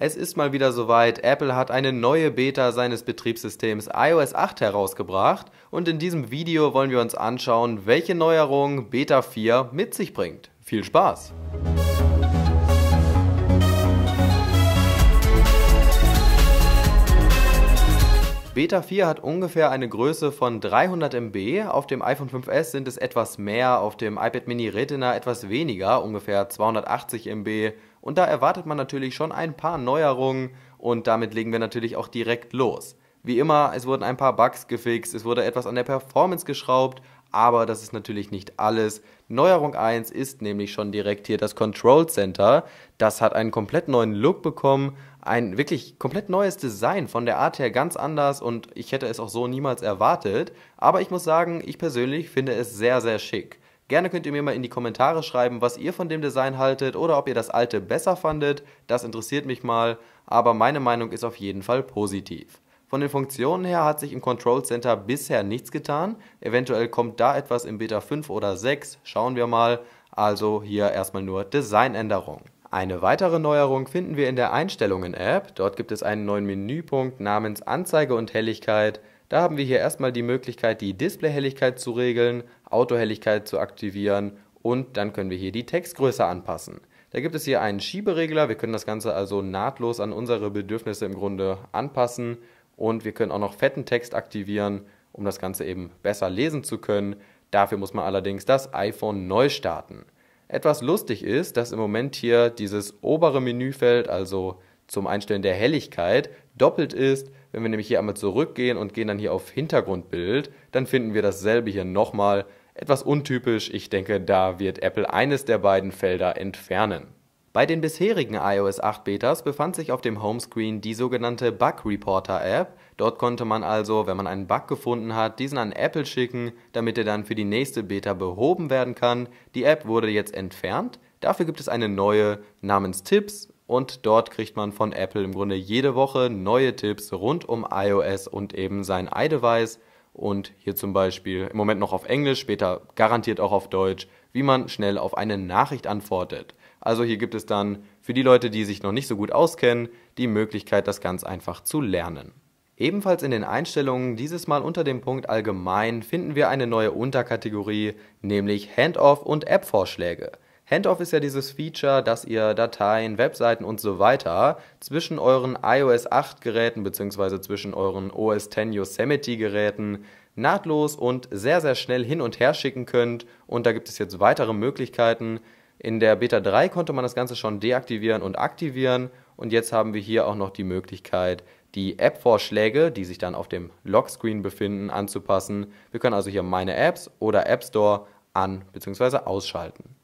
Es ist mal wieder soweit, Apple hat eine neue Beta seines Betriebssystems iOS 8 herausgebracht und in diesem Video wollen wir uns anschauen, welche Neuerungen Beta 4 mit sich bringt. Viel Spaß! Beta 4 hat ungefähr eine Größe von 300 MB, auf dem iPhone 5S sind es etwas mehr, auf dem iPad Mini Retina etwas weniger, ungefähr 280 MB. Und da erwartet man natürlich schon ein paar Neuerungen und damit legen wir natürlich auch direkt los. Wie immer, es wurden ein paar Bugs gefixt, es wurde etwas an der Performance geschraubt, aber das ist natürlich nicht alles. Neuerung 1 ist nämlich schon direkt hier das Control Center. Das hat einen komplett neuen Look bekommen, ein wirklich komplett neues Design von der Art her ganz anders und ich hätte es auch so niemals erwartet. Aber ich muss sagen, ich persönlich finde es sehr, sehr schick. Gerne könnt ihr mir mal in die Kommentare schreiben, was ihr von dem Design haltet oder ob ihr das alte besser fandet. Das interessiert mich mal, aber meine Meinung ist auf jeden Fall positiv. Von den Funktionen her hat sich im Control Center bisher nichts getan. Eventuell kommt da etwas im Beta 5 oder 6, schauen wir mal. Also hier erstmal nur Designänderung. Eine weitere Neuerung finden wir in der Einstellungen-App. Dort gibt es einen neuen Menüpunkt namens Anzeige und Helligkeit. Da haben wir hier erstmal die Möglichkeit, die Displayhelligkeit zu regeln, Autohelligkeit zu aktivieren und dann können wir hier die Textgröße anpassen. Da gibt es hier einen Schieberegler, wir können das Ganze also nahtlos an unsere Bedürfnisse im Grunde anpassen. Und wir können auch noch fetten Text aktivieren, um das Ganze eben besser lesen zu können. Dafür muss man allerdings das iPhone neu starten. Etwas lustig ist, dass im Moment hier dieses obere Menüfeld, also zum Einstellen der Helligkeit, doppelt ist. Wenn wir nämlich hier einmal zurückgehen und gehen dann hier auf Hintergrundbild, dann finden wir dasselbe hier nochmal. Etwas untypisch, ich denke, da wird Apple eines der beiden Felder entfernen. Bei den bisherigen iOS 8 Betas befand sich auf dem Homescreen die sogenannte Bug Reporter App. Dort konnte man also, wenn man einen Bug gefunden hat, diesen an Apple schicken, damit er dann für die nächste Beta behoben werden kann. Die App wurde jetzt entfernt. Dafür gibt es eine neue namens Tipps und dort kriegt man von Apple im Grunde jede Woche neue Tipps rund um iOS und eben sein iDevice und hier zum Beispiel im Moment noch auf Englisch, später garantiert auch auf Deutsch, wie man schnell auf eine Nachricht antwortet. Also hier gibt es dann für die Leute, die sich noch nicht so gut auskennen, die Möglichkeit, das ganz einfach zu lernen. Ebenfalls in den Einstellungen, dieses Mal unter dem Punkt Allgemein, finden wir eine neue Unterkategorie, nämlich Handoff und App-Vorschläge. Handoff ist ja dieses Feature, dass ihr Dateien, Webseiten und so weiter zwischen euren iOS 8 Geräten bzw. zwischen euren OS X Yosemite Geräten nahtlos und sehr, sehr schnell hin und her schicken könnt. Und da gibt es jetzt weitere Möglichkeiten. In der Beta 3 konnte man das Ganze schon deaktivieren und aktivieren und jetzt haben wir hier auch noch die Möglichkeit, die App-Vorschläge, die sich dann auf dem Lockscreen befinden, anzupassen. Wir können also hier Meine Apps oder App Store an- bzw. ausschalten.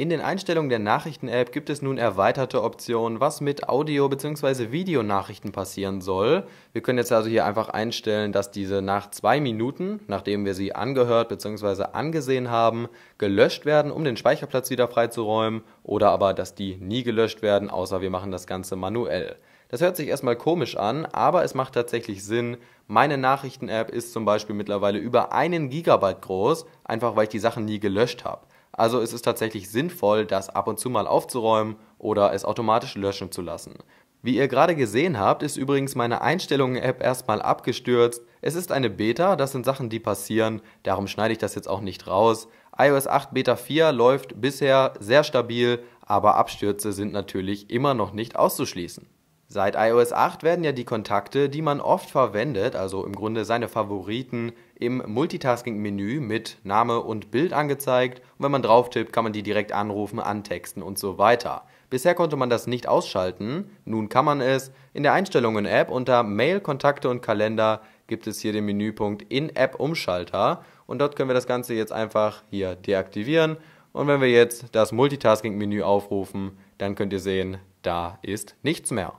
In den Einstellungen der Nachrichten-App gibt es nun erweiterte Optionen, was mit Audio- bzw. Videonachrichten passieren soll. Wir können jetzt also hier einfach einstellen, dass diese nach zwei Minuten, nachdem wir sie angehört bzw. angesehen haben, gelöscht werden, um den Speicherplatz wieder freizuräumen, oder aber, dass die nie gelöscht werden, außer wir machen das Ganze manuell. Das hört sich erstmal komisch an, aber es macht tatsächlich Sinn. Meine Nachrichten-App ist zum Beispiel mittlerweile über einen Gigabyte groß, einfach weil ich die Sachen nie gelöscht habe. Also ist es tatsächlich sinnvoll, das ab und zu mal aufzuräumen oder es automatisch löschen zu lassen. Wie ihr gerade gesehen habt, ist übrigens meine Einstellungen-App erstmal abgestürzt. Es ist eine Beta, das sind Sachen, die passieren, darum schneide ich das jetzt auch nicht raus. iOS 8 Beta 4 läuft bisher sehr stabil, aber Abstürze sind natürlich immer noch nicht auszuschließen. Seit iOS 8 werden ja die Kontakte, die man oft verwendet, also im Grunde seine Favoriten, im Multitasking-Menü mit Name und Bild angezeigt und wenn man drauf tippt, kann man die direkt anrufen, antexten und so weiter. Bisher konnte man das nicht ausschalten, nun kann man es. In der Einstellungen-App unter Mail, Kontakte und Kalender gibt es hier den Menüpunkt In-App-Umschalter und dort können wir das Ganze jetzt einfach hier deaktivieren und wenn wir jetzt das Multitasking-Menü aufrufen, dann könnt ihr sehen, da ist nichts mehr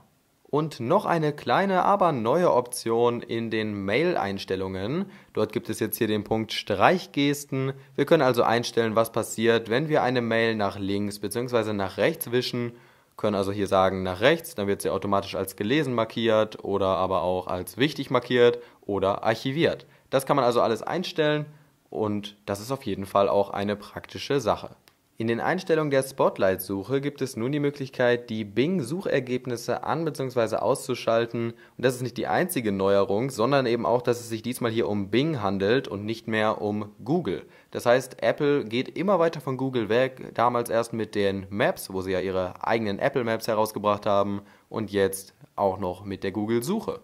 und noch eine kleine, aber neue Option in den Mail-Einstellungen. Dort gibt es jetzt hier den Punkt Streichgesten. Wir können also einstellen, was passiert, wenn wir eine Mail nach links bzw. nach rechts wischen. Können also hier sagen nach rechts, dann wird sie automatisch als gelesen markiert oder aber auch als wichtig markiert oder archiviert. Das kann man also alles einstellen und das ist auf jeden Fall auch eine praktische Sache. In den Einstellungen der Spotlight-Suche gibt es nun die Möglichkeit, die Bing-Suchergebnisse an- bzw. auszuschalten. Und das ist nicht die einzige Neuerung, sondern eben auch, dass es sich diesmal hier um Bing handelt und nicht mehr um Google. Das heißt, Apple geht immer weiter von Google weg, damals erst mit den Maps, wo sie ja ihre eigenen Apple Maps herausgebracht haben und jetzt auch noch mit der Google-Suche.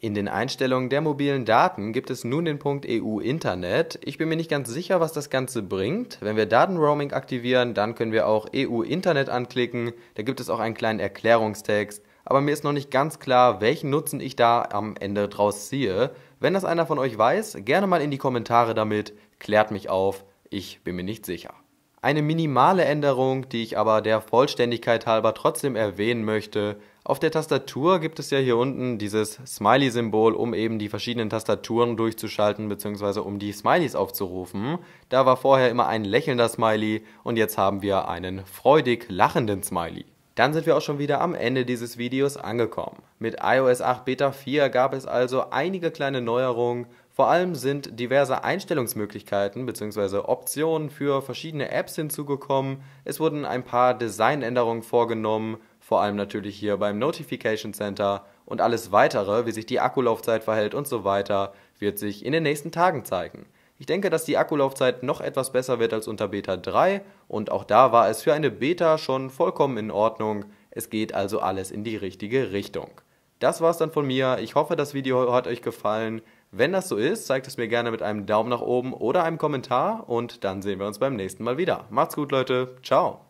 In den Einstellungen der mobilen Daten gibt es nun den Punkt EU Internet. Ich bin mir nicht ganz sicher, was das Ganze bringt. Wenn wir Datenroaming aktivieren, dann können wir auch EU Internet anklicken. Da gibt es auch einen kleinen Erklärungstext. Aber mir ist noch nicht ganz klar, welchen Nutzen ich da am Ende draus ziehe. Wenn das einer von euch weiß, gerne mal in die Kommentare damit. Klärt mich auf. Ich bin mir nicht sicher. Eine minimale Änderung, die ich aber der Vollständigkeit halber trotzdem erwähnen möchte. Auf der Tastatur gibt es ja hier unten dieses Smiley-Symbol, um eben die verschiedenen Tastaturen durchzuschalten bzw. um die Smileys aufzurufen. Da war vorher immer ein lächelnder Smiley und jetzt haben wir einen freudig lachenden Smiley. Dann sind wir auch schon wieder am Ende dieses Videos angekommen. Mit iOS 8 Beta 4 gab es also einige kleine Neuerungen vor allem sind diverse Einstellungsmöglichkeiten bzw. Optionen für verschiedene Apps hinzugekommen. Es wurden ein paar Designänderungen vorgenommen, vor allem natürlich hier beim Notification Center und alles weitere, wie sich die Akkulaufzeit verhält und so weiter, wird sich in den nächsten Tagen zeigen. Ich denke, dass die Akkulaufzeit noch etwas besser wird als unter Beta 3 und auch da war es für eine Beta schon vollkommen in Ordnung. Es geht also alles in die richtige Richtung. Das war's dann von mir. Ich hoffe, das Video hat euch gefallen. Wenn das so ist, zeigt es mir gerne mit einem Daumen nach oben oder einem Kommentar und dann sehen wir uns beim nächsten Mal wieder. Macht's gut, Leute. Ciao.